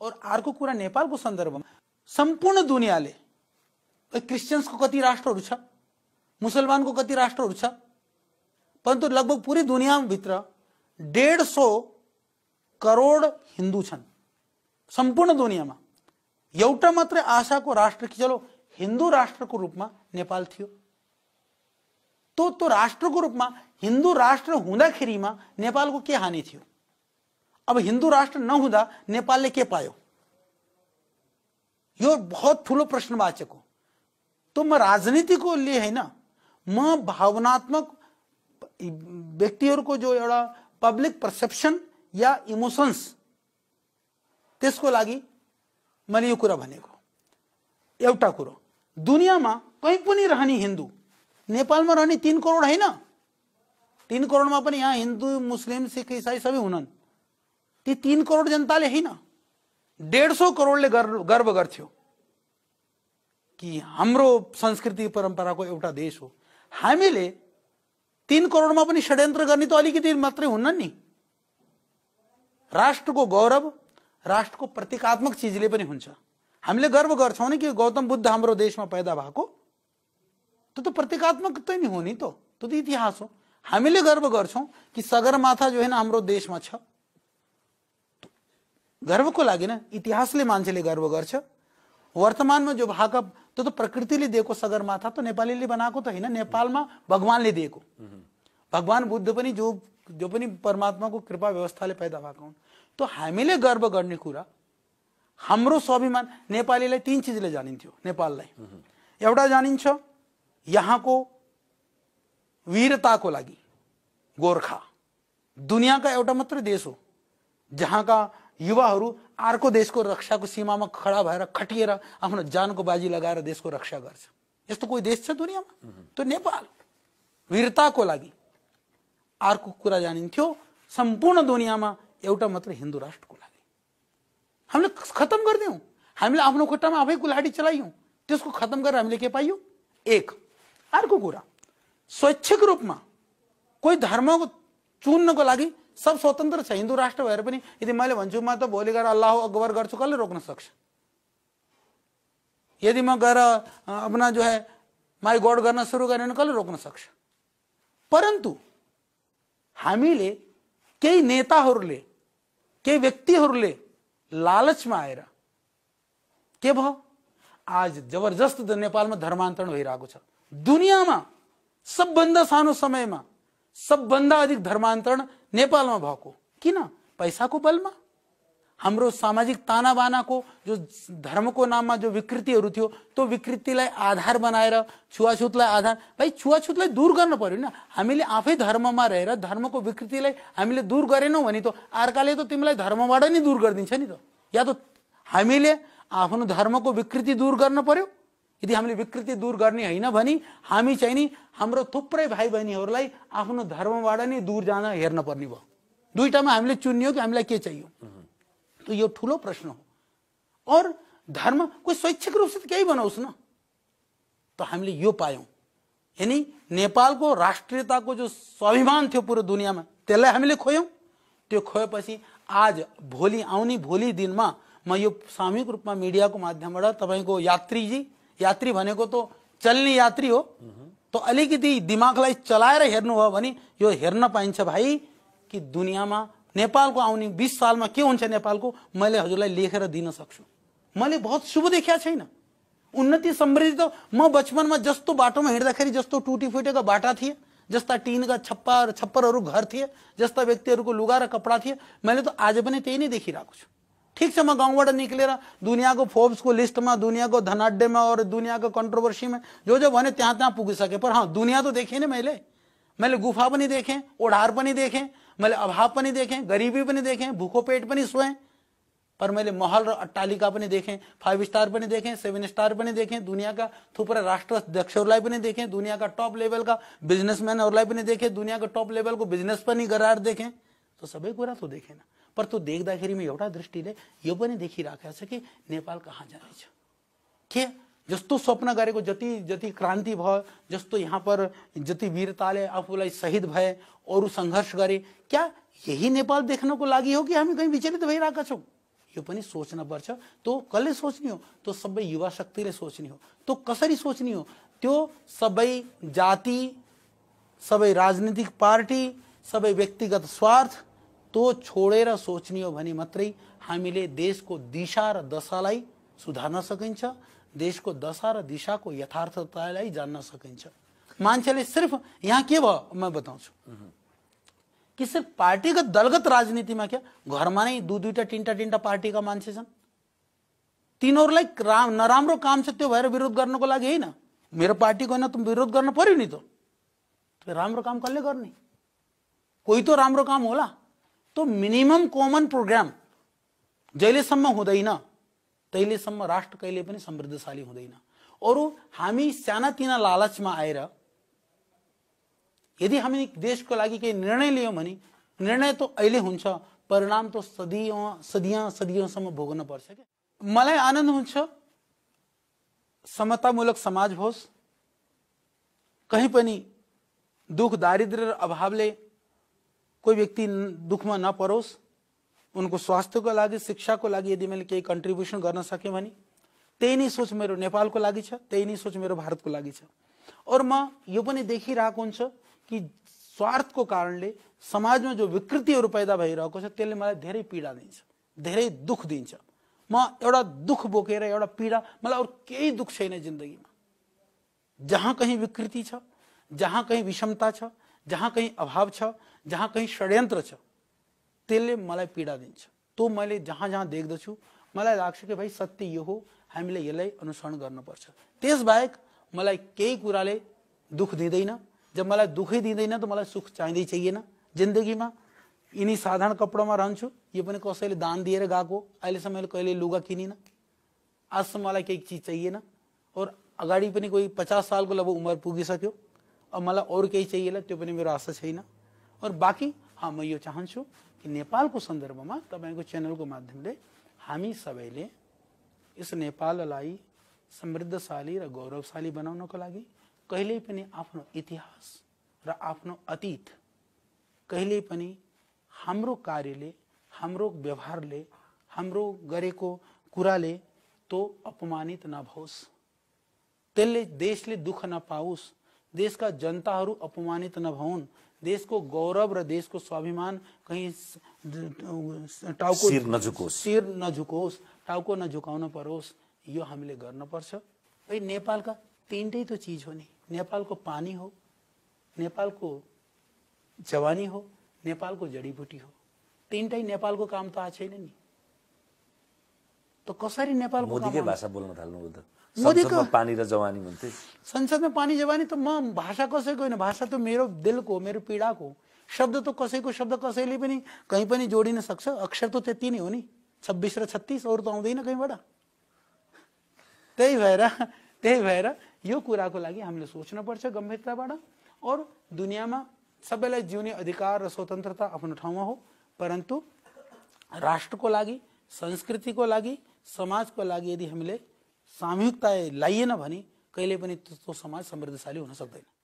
और अर्को कुरा नेपालको सन्दर्भमा सम्पूर्ण दुनियाँले क्रिस्चियन्सको कति राष्ट्रहरू छ मुसलमानको कति राष्ट्रहरू छ परन्तु लगभग पुरै दुनियाँभित्र डेढ सौ करोड हिन्दू छन् सम्पूर्ण दुनियाँमा एउटा मात्रै आशाको राष्ट्र कि चलो हिन्दू राष्ट्रको रूपमा नेपाल थियो तो त्यो राष्ट्रको रूपमा हिन्दू राष्ट्र हुँदाखेरिमा नेपालको के हानि थियो अब हिंदू राष्ट्र न हुदा नेपाल के पायो यो बहुत ठूलो प्रश्नवाचक हो तो म राजनीति को लिए है ना म भावनात्मक व्यक्ति को जो एउटा पब्लिक परसेप्शन या इमोशंस त्यसको लागि मैले यो कुरा भनेको एउटा कुरो दुनियाँमा कहीँ पनि रहने हिन्दू नेपालमा रहने तिन करोड होइन तिन करोडमा पनि यहाँ हिन्दू मुस्लिम सिख इसाई सबै हुनन् ती तीन करोड़ जनता ले ही ना डेढ ले गर्व गर्व गर्थ्यो कि हमरो संस्कृति परंपरा को एउटा देश हो हामीले तिन करोडमा पनि षड्यन्त्र तो अलग अलिकति मात्रै नहीं राष्ट्र को गौरव को प्रतीकात्मक चीज ले हमें गर्व कर कि गौतम बुद्ध देश में पैदा भाग तो तो प्रतीकात्मक तो नहीं होनी तो तो तो इतिहास हो हामीले गर्व गर्छौँ कि सगरमाथा जो है होइन देश में छ गर्वको लागि न इतिहासले मान्छेले गर्व वर्तमान में जो भाका तो, तो प्रकृति ने देख सगरमाथा त तो नेपालीले बनाएको तो है होइन भगवान ने दिएको भगवान बुद्ध भी जो जो परमात्मा को कृपा व्यवस्था पैदा भाग तो हमीर गर्व करने कुछ हम स्वाभिमान नेपालीलाई तिन चिजले जानिन्थ्यो नेपाललाई एउटा जानिन्छ यहाँको वीरताको लागि गोर्खा का एटा मत देश हो जहाँ का को रक्षा को सीमा में खडा खटिए खटिएर जान को बाजी देश को रक्षा कर तो कोई देश दुनिया में तो नेपाल संपूर्ण दुनिया में कुरा मत हिंदू राष्ट्र को मात्र हिन्दू राष्ट्रको लागि हामीले खत्तम गरिदियौँ हामीले आफ्नो खुट्टामा आफै चलाइय चलायौँ त्यसको खत्म कर हमें के पाइय एक रूप में कोई धर्म को धर्मको को लगी सब स्वतन्त्र छ हिन्दू राष्ट्र भएर पनि यदि मैले भन्छु म त भोलि गएर अल्लाह अकबर गर्छु कसले रोक्न सक्छ यदि म गएर अपना जो है माई गॉड गर्न सुरु गरेँ भने कसले रोक्न सक्छ परन्तु हामीले केही नेताहरूले केही व्यक्तिहरूले लालचमा आएर के भयो आज जबरजस्त नेपालमा धर्मान्तरण भइरहेको छ दुनियाँमा सबभन्दा सानो समयमा सब भाग अधिक धर्मांतरण नेपाल में भाग कि ना पैसा को बलमा हमरो ताना बाना को जो धर्म को नाम में जो विकृति थी तो विकृति आधार बनाएर छुआछूत आधार भाई छुआछूत दूर कर हमी धर्म में रहकर धर्म को विकृति हमी दूर करेन तो अर् तो तिमला धर्म धर्मबाट दूर कर दी तो या तो हमी धर्म को विकृति दूर करना पर्यटन यदि हमें विकृति दूर करने होना भने हामी चाहिँ नि हाम्रो थुप्रै भाइ बहिनीहरूलाई दूर जान हेन पर्ने दुईटा में हमें चुन्य कि हमें के चाहिए तो यह ठूल प्रश्न हो और धर्म कोई स्वैच्छिक रूप से तो क्या बनाओस् तो हमें यह हामीले यानी नेपाल को राष्ट्रीयता को जो स्वाभिमान दुनिया में तेल हमें हामीले तो खोए पी आज भोलि आउने भोलि दिनमा रूप में मीडिया को मध्यम तब को यात्रीजी यात्री भनेको त चल्ने यात्री हो त अलिकति दिमागलाई चलाएर हेर्नुभयो भने यो हेर्न पाइन्छ भाइ कि दुनियाँमा नेपालको आउने बिस सालमा के हुन्छ नेपालको मैले हजुरलाई लेखेर दिन सक्छु मैले बहुत शुभ देखेको छैन उन्नति समृद्धि त म बचपनमा जस्तो बाटोमा हिँड्दाखेरि जस्तो टुटी फुटेका बाटा थिए जस्ता टिनका छप्पा छप्परहरू घर थिए जस्ता व्यक्तिहरूको लुगा र कपडा थिए मैले त आज पनि त्यही नै देखिरहेको छु ठीक से मैं गांवड़ा निकलेर दुनिया को फोर्ब्स को लिस्ट में दुनिया को धनाड्य में और दुनिया को कंट्रोवर्सी में जो जो भने त्यहाँ त्यहाँ पुगिसकेँ पर हाँ दुनियाँ त देखेँ नि मैले मैले गुफा पनि देखेँ ओढार पनि देखेँ मैले अभाव पनि देखेँ गरिबी पनि देखेँ भुखो पेट पनि सोएँ पर मैले महल र अट्टालिका पनि देखेँ फाइभ स्टार पनि देखेँ सेभेन स्टार पनि देखेँ दुनियाँका थुप्रै राष्ट्राध्यक्षहरूलाई पनि देखेँ दुनियाँका टप लेभलका बिजनेसम्यानहरूलाई पनि देखेँ दुनियाँको टप लेभलको बिजनेस पनि गराएर देखेँ सब सबै कुरा त देखेन पर पर्त तो देख्दाखेरि एउटा दृष्टिले यो पनि देखिराखेको छ कि नेपाल कहाँ जानेछ के जस्तो स्वप्न गरेको जति जति क्रान्ति भयो जस्तो यहाँ पर जति वीरताले आफूलाई शहीद भए अरू सङ्घर्ष गरे क्या यही नेपाल देख्नको लागि हो कि हामी कहीँ विचलित भइरहेका छौँ यो पनि सोच्नुपर्छ त्यो कसले सोच्ने हो त्यो सबै युवा शक्तिले सोच्ने हो त्यो कसरी सोच्ने हो त्यो सबै जाति सबै राजनीतिक पार्टी सबै व्यक्तिगत स्वार्थ त्यो छोडेर सोच्ने हो भने मात्रै हामीले देशको दिशा र दशालाई सुधार्न सकिन्छ देशको दशा र दिशाको यथार्थतालाई जान्न सकिन्छ मान्छेले सिर्फ यहाँ के भयो म बताउँछु कि सिर्फ पार्टीगत दलगत राजनीतिमा क्या घरमा नै दुई दुईवटा तिनवटा तिनवटा पार्टीका मान्छे छन् तिनीहरूलाई राम नराम्रो काम छ त्यो भएर विरोध गर्नको लागि होइन मेरो पार्टीको होइन त विरोध गर्न पर्यो नि त राम्रो काम कसले गर्ने कोही त राम्रो काम होला तो मिनिमम कॉमन प्रोग्राम जैसेसम हुँदैन तहिलेसम्म राष्ट्र कहीं पनि समृद्धशाली हुँदैन अरू हामी सानातिना में आएर यदि हम देश को लगी कहीं निर्णय लियौँ निर्णय तो अहिले हुन्छ परिणाम तो सदी सदियाँ सदियोंसम्म भोग्न पर्छ मैं आनंद हो समतामूलक समाज होस् कहीँ दुख दारिद्र अभावले कोई व्यक्ति दुख में नपरोस् उनको स्वास्थ्य को शिक्षाको लागि यदि मैं केही कंट्रीब्यूशन गर्न सकें भने त्यही सोच मेरे नेपाल को लगी नहीं सोच मेरे भारत को लगी और म देखी रख कि स्वार्थ को कारण समाज में जो विकृति पैदा भैर मैं त्यसले पीडा दिशा धेरे दुख दी मैं दुख बोक बोकेर एउटा पीडा मलाई अरू केही दुःख छैन जहाँ कहीं विकृति जहाँ कहीं विषमता छ जहाँ अभाव छ जहाँ कहीं षड्यंत्र मैं पीडा दिख तो मैं जहाँ जहाँ देखद मैं लाग्छ कि सत्य यो हो हमें यसलाई अनुसरण गर्नुपर्छ त्यसबाहेक मलाई केही कुराले दुःख दिँदैन जब दुख ही दीदन तो मैं सुख चाहिए जिंदगी में इन साधारण कपडामा में रहु ये कसैले दान दिए गए अहिलेसम्म मैं कहीं लुगा आज आजसम्म मैं कई चीज चाहिए और अगड़ी कोई पचास साल को लगभग उम्र पुगिसक्यो अब मैं अरू कहीं चाहिए तो मेरा आशा छेन और बाकी हाँ म यो चाहन्छु कि नेपालको सन्दर्भमा तपाईँको को माध्यमले हमी सबले इस नेपाललाई समृद्धशाली र गौरवशाली बनाउनको का कहिल्यै इतिहास रो अतीत कहीं हम कार्य हम व्यवहार ने हम गरेको कुराले तो अपमानित नभोस् देश ने दुख नपाओस् देशका जनताहरू अपमानित नभउन् देशको गौरव र देशको स्वाभिमान कहीँ टाउको शिर नझुकोस् शिर नझुकोस् टाउको नझुकाउन परोस् यो हामीले गर्नुपर्छ है नेपालका तिनटै त चिज हो नि नेपालको पानी हो नेपालको जवानी हो नेपालको जडीबुटी हो तिनटै नेपालको काम त आएको छैन नि त कसरी नेपालको भाषा बोल्न थाल्नु त मोदीको पानी र तो जवानी भन्थे संसदमा पानी जवानी त तो म भाषा कसैको होइन भाषा त तो मेरो दिलको मेरो पीडाको शब्द त कसैको शब्द कसैले पनि कहीँ पनि जोडिन सक्छ अक्षर त त्यति नै हो नि छब्बिस र छत्तिस अरू त आउँदैन कहीँबाट त्यही भएर त्यही भएर यो कुराको लागि हामीले सोच्नुपर्छ गम्भीरताबाट और दुनियाँमा सबैलाई जिउने अधिकार र स्वतन्त्रता आफ्नो ठाउँमा हो परन्तु राष्ट्रको लागि संस्कृतिको लागि समाजको लागि यदि हामीले सामूहिकता लगाइएन भने कहिले पनि त्यो समाज समृद्धशाली हुन सक्दैन